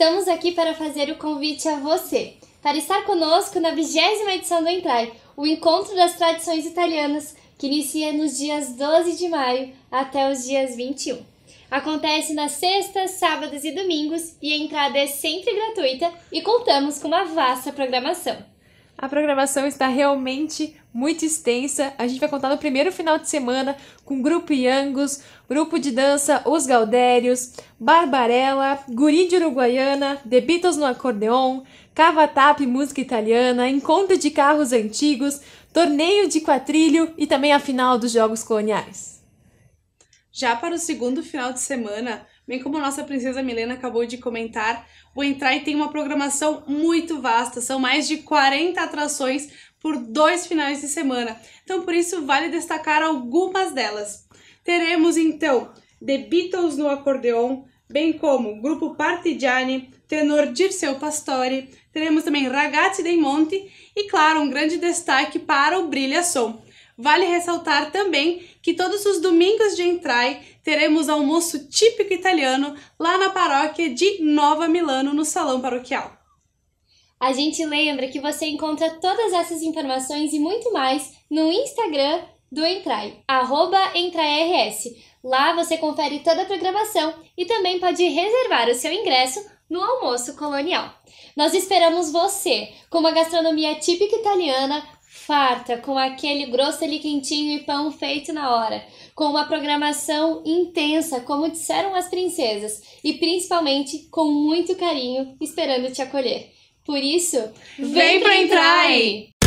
Estamos aqui para fazer o convite a você para estar conosco na 20 edição do Entrai, o encontro das tradições italianas, que inicia nos dias 12 de maio até os dias 21. Acontece nas sextas, sábados e domingos e a entrada é sempre gratuita e contamos com uma vasta programação. A programação está realmente muito extensa. A gente vai contar no primeiro final de semana com Grupo Iangos, Grupo de Dança Os Galdérios, Barbarella, Guri de Uruguaiana, The Beatles no Acordeon, Cavatap Música Italiana, Encontro de Carros Antigos, Torneio de Quatrilho e também a final dos Jogos Coloniais. Já para o segundo final de semana, Bem como nossa princesa Milena acabou de comentar, o Entrai tem uma programação muito vasta, são mais de 40 atrações por dois finais de semana. Então, por isso, vale destacar algumas delas. Teremos então The Beatles no acordeon, bem como Grupo Partigiani, tenor Dirceu Pastore, teremos também Ragazzi dei Monte e, claro, um grande destaque para o Brilha Som. Vale ressaltar também que todos os domingos de Entrai teremos almoço típico italiano lá na paróquia de Nova Milano, no salão paroquial. A gente lembra que você encontra todas essas informações e muito mais no Instagram do Entrai, arroba EntraiRS. Lá você confere toda a programação e também pode reservar o seu ingresso no almoço colonial. Nós esperamos você com uma gastronomia típica italiana farta, com aquele grosso ali quentinho e pão feito na hora, com uma programação intensa, como disseram as princesas, e principalmente com muito carinho esperando te acolher. Por isso, vem, vem pra entrar! Aí.